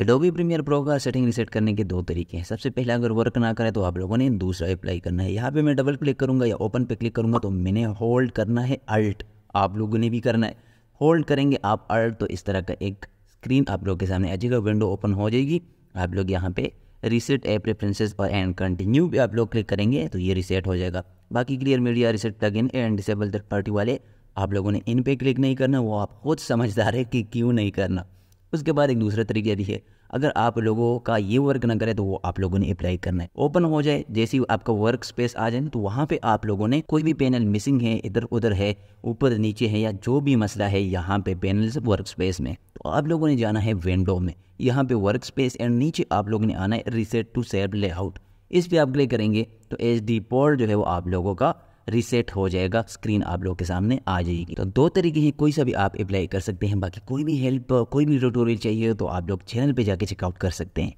Adobe Premiere Pro का setting reset करने के दो तरीके हैं सबसे पहले अगर वर्क ना करें तो आप लोगों ने दूसरा अप्लाई करना है यहाँ पे मैं डबल क्लिक करूँगा या ओपन पे क्लिक करूँगा तो मैंने होल्ड करना है अल्ट आप लोगों ने भी करना है होल्ड करेंगे आप अल्ट तो इस तरह का एक स्क्रीन आप लोग के सामने आ जाएगा विंडो ओपन हो जाएगी आप लोग यहाँ पे रिसेट ए रेफरेंसेज और एंड कंटिन्यू भी आप लोग क्लिक करेंगे तो ये रिसेट हो जाएगा बाकी clear media reset plug in and disable third party वाले आप लोगों ने इन पर क्लिक नहीं करना वो आप खुद समझदार है कि क्यों नहीं करना उसके बाद एक दूसरा तरीका है अगर आप लोगों का ये वर्क ना करे तो वो आप लोगों ने अप्लाई करना है ओपन हो जाए जैसे आपका वर्क स्पेस आ जाए तो वहाँ पे आप लोगों ने कोई भी पैनल मिसिंग है इधर उधर है ऊपर नीचे है या जो भी मसला है यहाँ पे पैनल वर्क स्पेस में तो आप लोगों ने जाना है विंडो में यहाँ पे वर्क स्पेस एंड नीचे आप लोगों ने आना है रिसेट टू सेल्फ लेआउट इस पर आप क्लिक करेंगे तो एच डी जो है वो आप लोगों का रिसेट हो जाएगा स्क्रीन आप लोग के सामने आ जाएगी तो दो तरीके हैं कोई सा भी आप अप्लाई कर सकते हैं बाकी कोई भी हेल्प कोई भी ट्यूटोरियल चाहिए तो आप लोग चैनल पर जाके चेकआउट कर सकते हैं